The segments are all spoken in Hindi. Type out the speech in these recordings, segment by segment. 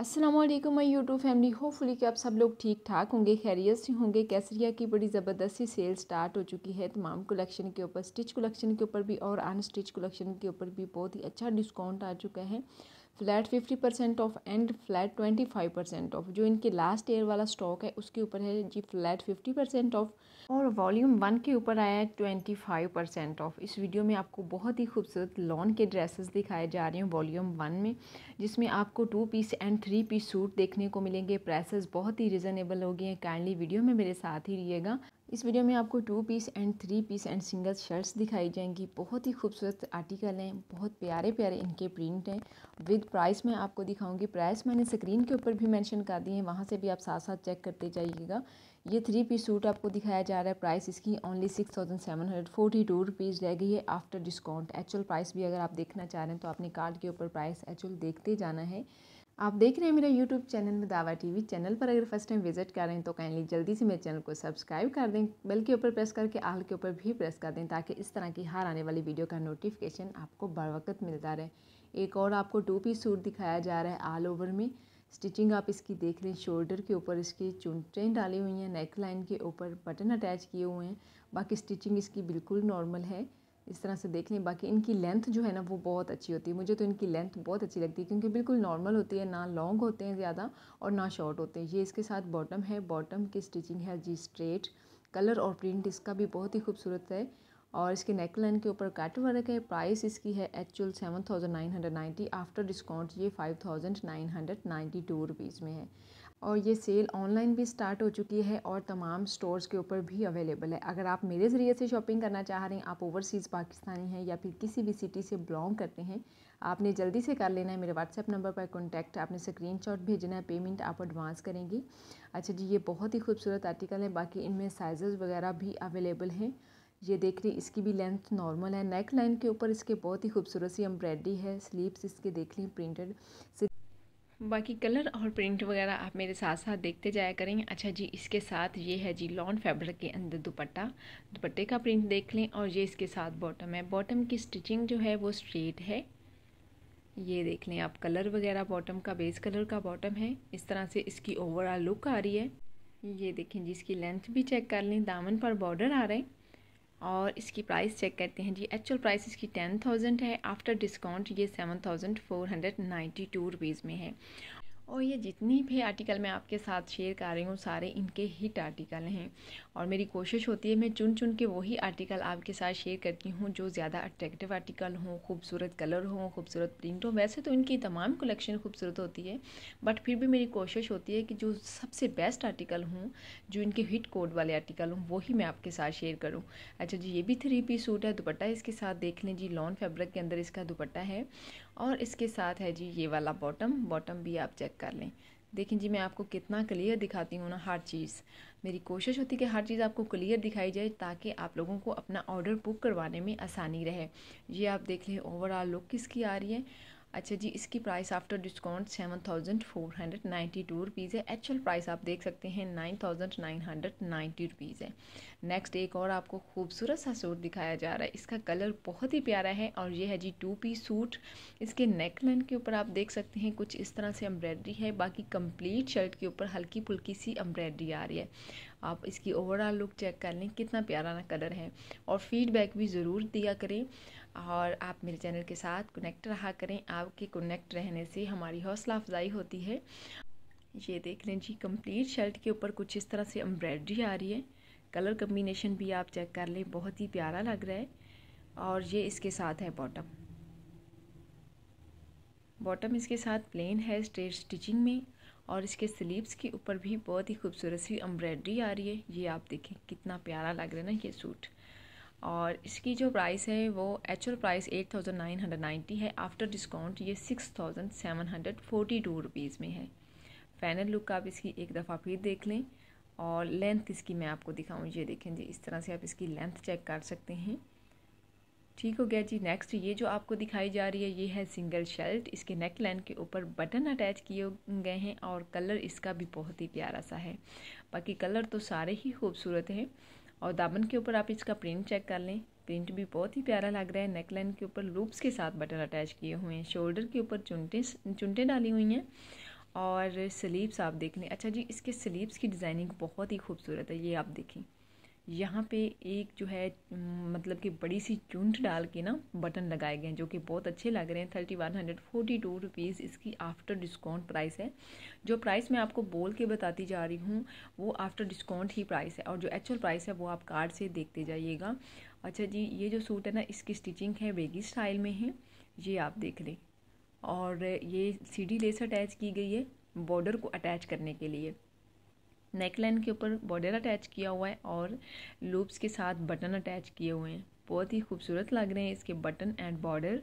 Aslam my YouTube family hopefully कि आप सब लोग ठीक ठाक होंगे खैरियत से होंगे कैसरिया की बड़ी ज़बरदस्ती सेल स्टार्ट हो चुकी है तमाम कलेक्शन के ऊपर स्टिच कलेक्शन के ऊपर भी और अनस्टिच कलेक्शन के ऊपर भी बहुत ही अच्छा डिस्काउंट आ चुका है flat fifty percent off and flat twenty five percent off जो इनके लास्ट ईयर वाला स्टॉक है उसके ऊपर है जी फ्लैट फिफ्टी परसेंट ऑफ और वॉल्यूम वन के ऊपर आया है ट्वेंटी फाइव परसेंट ऑफ इस वीडियो में आपको बहुत ही खूबसूरत लॉन के ड्रेसेस दिखाए जा रहे हैं वॉल्यूम वन में जिसमें आपको two piece and three piece suit देखने को मिलेंगे प्राइसेस बहुत ही रिजनेबल हो गए हैं काइंडली वीडियो में मेरे साथ ही रहिएगा इस वीडियो में आपको two piece and three piece and single shirts दिखाई जाएंगी बहुत ही खूबसूरत आर्टिकल हैं बहुत प्यारे प्यारे इनके प्रिंट हैं विद प्राइस मैं आपको दिखाऊंगी प्राइस मैंने स्क्रीन के ऊपर भी मेंशन कर दी है वहाँ से भी आप साथ साथ चेक करते जाइएगा ये थ्री पीस सूट आपको दिखाया जा रहा है प्राइस इसकी only six thousand seven hundred forty two rupees रह गई है आफ्टर डिस्काउंट एक्चुअल प्राइस भी अगर आप देखना चाह रहे हैं तो आपने कार्ड के ऊपर प्राइस एक्चुअल देखते जाना है आप देख रहे हैं मेरा यूट्यूब चैनल में दावा टीवी चैनल पर अगर फर्स्ट टाइम विजिट कर रहे हैं तो काइंडली जल्दी से मेरे चैनल को सब्सक्राइब कर दें बेल के ऊपर प्रेस करके आल के ऊपर भी प्रेस कर दें ताकि इस तरह की हार आने वाली वीडियो का नोटिफिकेशन आपको बर वक्त मिलता रहे एक और आपको टू पीस सूट दिखाया जा रहा है ऑल ओवर में स्टिचिंग आप इसकी देख रहे हैं शोल्डर के ऊपर इसकी चुनटें डाली हुई हैं नेक लाइन के ऊपर बटन अटैच किए हुए हैं बाकी स्टिचिंग इसकी बिल्कुल नॉर्मल है इस तरह से देख लें बाकी इनकी लेंथ जो है ना वो बहुत अच्छी होती है मुझे तो इनकी लेंथ बहुत अच्छी लगती है क्योंकि बिल्कुल नॉर्मल होती है ना लॉन्ग होते हैं ज़्यादा और ना शॉर्ट होते हैं ये इसके साथ बॉटम है बॉटम की स्टिचिंग है जी स्ट्रेट कलर और प्रिंट इसका भी बहुत ही खूबसूरत है और इसके नेक लाइन के ऊपर काट वर्क है प्राइस इसकी है actual seven thousand nine hundred ninety after discount ये five thousand nine hundred ninety two rupees में है और ये सेल ऑनलाइन भी स्टार्ट हो चुकी है और तमाम स्टोर्स के ऊपर भी अवेलेबल है अगर आप मेरे ज़रिए से शॉपिंग करना चाह रहे हैं आप ओवरसीज़ पाकिस्तानी हैं या फिर किसी भी सिटी से बिलोंग करते हैं आपने जल्दी से कर लेना है मेरे व्हाट्सएप नंबर पर कॉन्टैक्ट आपने स्क्रीन भेजना है पेमेंट आप एडवांस करेंगे अच्छा जी ये बहुत ही खूबसूरत आर्टिकल है बाकी इनमें साइज़ वगैरह भी अवेलेबल हैं ये देख रही इसकी भी लेंथ नॉर्मल है नेक लाइन के ऊपर इसके बहुत ही खूबसूरत सी एम्ब्रायड्री है स्लीव्स इसके देख लें प्रिंटेड बाकी कलर और प्रिंट वगैरह आप मेरे साथ साथ देखते जाया करेंगे अच्छा जी इसके साथ ये है जी लॉन फैब्रिक के अंदर दुपट्टा दुपट्टे का प्रिंट देख लें और ये इसके साथ बॉटम है बॉटम की स्टिचिंग जो है वो स्ट्रेट है ये देख लें आप कलर वगैरह बॉटम का बेस कलर का बॉटम है इस तरह से इसकी ओवरऑल लुक आ रही है ये देखें जी इसकी लेंथ भी चेक कर लें दामन पर बॉर्डर आ रहे हैं और इसकी प्राइस चेक करते हैं जी एक्चुअल प्राइस इसकी टेन थाउजेंड है आफ्टर डिस्काउंट ये seven thousand four hundred ninety two rupees में है और ये जितनी भी आर्टिकल मैं आपके साथ शेयर कर रही हूँ सारे इनके हिट आर्टिकल हैं और मेरी कोशिश होती है मैं चुन चुन के वही आर्टिकल आपके साथ शेयर करती हूँ जो ज़्यादा अट्रैक्टिव आर्टिकल हों खूबसूरत कलर हों खूबसूरत प्रिंट हों वैसे तो इनकी तमाम कलेक्शन खूबसूरत होती है बट फिर भी मेरी कोशिश होती है कि जो सबसे बेस्ट आर्टिकल हों जो इनके हिट कोड वाले आर्टिकल हों वही मैं आपके साथ शेयर करूँ अच्छा जी ये भी थ्री पी सूट है दुपट्टा इसके साथ देख लें जी लॉन फेब्रिक के अंदर इसका दुपट्टा है और इसके साथ है जी ये वाला बॉटम बॉटम भी आप चेक कर लें देखें जी मैं आपको कितना क्लियर दिखाती हूँ ना हर चीज़ मेरी कोशिश होती है कि हर चीज़ आपको क्लियर दिखाई जाए ताकि आप लोगों को अपना ऑर्डर बुक करवाने में आसानी रहे ये आप देख लें ओवरऑल लुक किसकी आ रही है अच्छा जी इसकी price after discount seven thousand four hundred ninety two rupees है एक्चुअल प्राइस आप देख सकते हैं nine thousand nine hundred ninety rupees है नेक्स्ट एक और आपको खूबसूरत सा सूट दिखाया जा रहा है इसका कलर बहुत ही प्यारा है और ये है जी टू पीस सूट इसके नेक लाइन के ऊपर आप देख सकते हैं कुछ इस तरह से एम्ब्रॉयडरी है बाकी कंप्लीट शर्ट के ऊपर हल्की फुल्की सी एम्ब्रॉयडरी आ रही है आप इसकी ओवरऑल लुक चेक कर लें कितना प्यारा ना कलर है और फीडबैक भी ज़रूर दिया करें और आप मेरे चैनल के साथ कनेक्ट रहा करें आपके कनेक्ट रहने से हमारी हौसला अफजाई होती है ये देख लें जी कंप्लीट शर्ट के ऊपर कुछ इस तरह से एम्ब्रॉयडरी आ रही है कलर कम्बिनेशन भी आप चेक कर लें बहुत ही प्यारा लग रहा है और ये इसके साथ है बॉटम बॉटम इसके साथ प्लेन है स्ट्रेट स्टिचिंग में और इसके स्लीव्स के ऊपर भी बहुत ही खूबसूरत सी एम्ब्रॉयडरी आ रही है ये आप देखें कितना प्यारा लग रहा है ना ये सूट और इसकी जो प्राइस है वो actual price eight thousand nine hundred ninety है आफ्टर डिस्काउंट ये six thousand seven hundred forty two rupees में है फाइनल लुक आप इसकी एक दफ़ा फिर देख लें और लेंथ इसकी मैं आपको दिखाऊँ ये देखें जी इस तरह से आप इसकी लेंथ चेक कर सकते हैं ठीक हो गया जी नेक्स्ट ये जो आपको दिखाई जा रही है ये है सिंगल शर्ट इसके नेक लाइन के ऊपर बटन अटैच किए गए हैं और कलर इसका भी बहुत ही प्यारा सा है बाकी कलर तो सारे ही खूबसूरत हैं और दामन के ऊपर आप इसका प्रिंट चेक कर लें प्रिंट भी बहुत ही प्यारा लग रहा है नेकलाइन के ऊपर लूप्स के साथ बटन अटैच किए हुए हैं शोल्डर के ऊपर चुनटे चुनटे डाली हुई हैं और स्लीव्स आप देख लें अच्छा जी इसके स्लीव्स की डिज़ाइनिंग बहुत ही खूबसूरत है ये आप देखें यहाँ पे एक जो है मतलब कि बड़ी सी चूंट डाल के ना बटन लगाए गए हैं जो कि बहुत अच्छे लग रहे हैं thirty one hundred forty two rupees इसकी आफ्टर डिस्काउंट प्राइस है जो प्राइस मैं आपको बोल के बताती जा रही हूँ वो आफ्टर डिस्काउंट ही प्राइस है और जो एक्चुअल प्राइस है वो आप कार्ड से देखते जाइएगा अच्छा जी ये जो सूट है ना इसकी स्टिचिंग है वेगी स्टाइल में है ये आप देख लें और ये सीढ़ी लेस अटैच की गई है बॉर्डर को अटैच करने के लिए नेकलाइन के ऊपर बॉर्डर अटैच किया हुआ है और लूप्स के साथ बटन अटैच किए हुए हैं बहुत ही खूबसूरत लग रहे हैं इसके बटन एंड बॉर्डर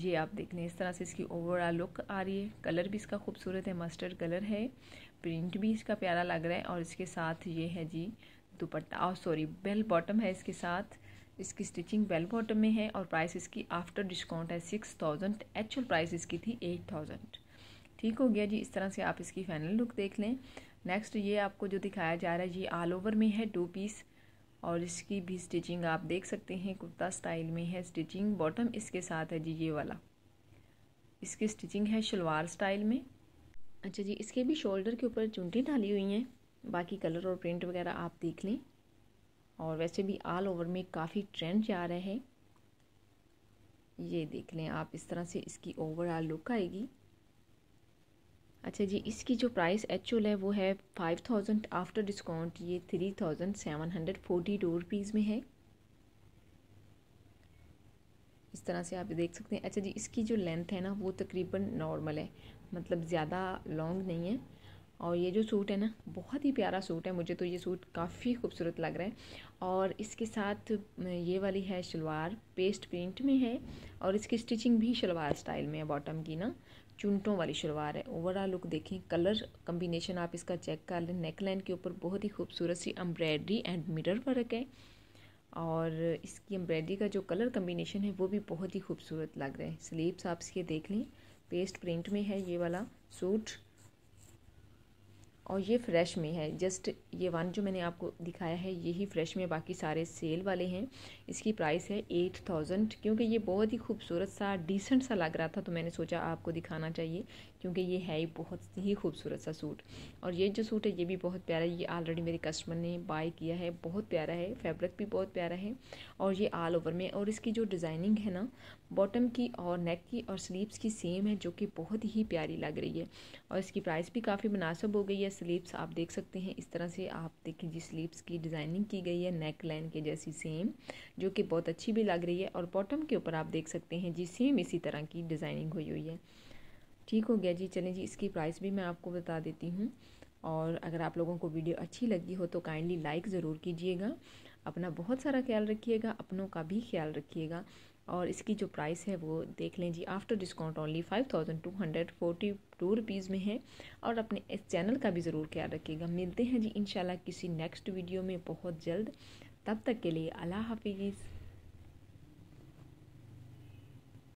ये आप देख लें इस तरह से इसकी ओवरऑल लुक आ रही है कलर भी इसका खूबसूरत है मस्टर्ड कलर है प्रिंट भी इसका प्यारा लग रहा है और इसके साथ ये है जी दुपट्टा और सॉरी बेल बॉटम है इसके साथ इसकी स्टिचिंग बेल बॉटम में है और प्राइस इसकी आफ्टर डिस्काउंट है सिक्स थाउजेंड एक्चुअल प्राइस इसकी थी एट थाउजेंड ठीक हो गया जी इस तरह से आप इसकी फाइनल लुक देख लें नेक्स्ट ये आपको जो दिखाया जा रहा है ये ऑल ओवर में है टू पीस और इसकी भी स्टिचिंग आप देख सकते हैं कुर्ता स्टाइल में है स्टिचिंग बॉटम इसके साथ है जी ये वाला इसकी स्टिचिंग है शलवार स्टाइल में अच्छा जी इसके भी शोल्डर के ऊपर चुनटी डाली हुई हैं बाकी कलर और प्रिंट वगैरह आप देख लें और वैसे भी ऑल ओवर में काफ़ी ट्रेंड जा रहा है ये देख लें आप इस तरह से इसकी ओवरऑल लुक आएगी अच्छा जी इसकी जो प्राइस एक्चुअल है वो है फाइव थाउजेंड आफ्टर डिस्काउंट ये three thousand seven hundred forty two rupees में है इस तरह से आप देख सकते हैं अच्छा जी इसकी जो लेंथ है ना वो तकरीबन नॉर्मल है मतलब ज़्यादा लॉन्ग नहीं है और ये जो सूट है ना बहुत ही प्यारा सूट है मुझे तो ये सूट काफ़ी खूबसूरत लग रहा है और इसके साथ ये वाली है शलवार पेस्ट प्रिंट में है और इसकी स्टिचिंग भी शलवार स्टाइल में है बॉटम की ना चुनटों वाली शलवार है ओवरऑल लुक देखें कलर कम्बिनेशन आप इसका चेक कर लें नेक लाइन के ऊपर बहुत ही खूबसूरत सी एम्ब्रॉयडरी एंड मिरर वर्क है और इसकी एम्ब्रॉयडरी का जो कलर कम्बिनेशन है वो भी बहुत ही खूबसूरत लग रहा है स्लीव्स आप इसके देख लें पेस्ट प्रिंट में है ये वाला सूट और ये फ्रेश में है जस्ट ये वन जो मैंने आपको दिखाया है यही फ्रेश में बाकी सारे सेल वाले हैं इसकी प्राइस है एट थाउजेंड क्योंकि ये बहुत ही खूबसूरत सा डिसेंट सा लग रहा था तो मैंने सोचा आपको दिखाना चाहिए क्योंकि ये है ही बहुत ही खूबसूरत सा सूट और ये जो सूट है ये भी बहुत प्यारा है ये ऑलरेडी मेरे कस्टमर ने बाय किया है बहुत प्यारा है फैब्रिक भी बहुत प्यारा है और ये ऑल ओवर में और इसकी जो डिज़ाइनिंग है ना बॉटम की और नेक की और स्लीव्स की सेम है जो कि बहुत ही प्यारी लग रही है और इसकी प्राइस भी काफ़ी मुनासब हो गई है स्लीव्स आप देख सकते हैं इस तरह से आप देखिए जी स्लीव्स की डिज़ाइनिंग की गई है नेक लाइन के जैसी सेम जो कि बहुत अच्छी भी लग रही है और बॉटम के ऊपर आप देख सकते हैं जी सेम इसी तरह की डिज़ाइनिंग हुई हुई है ठीक हो गया जी चलें जी इसकी प्राइस भी मैं आपको बता देती हूँ और अगर आप लोगों को वीडियो अच्छी लगी हो तो काइंडली लाइक ज़रूर कीजिएगा अपना बहुत सारा ख्याल रखिएगा अपनों का भी ख्याल रखिएगा और इसकी जो प्राइस है वो देख लें जी after discount only five thousand two hundred forty two rupees में है और अपने इस चैनल का भी ज़रूर ख्याल रखिएगा मिलते हैं जी इन किसी नेक्स्ट वीडियो में बहुत जल्द तब तक के लिए अल्लाह हाफिज़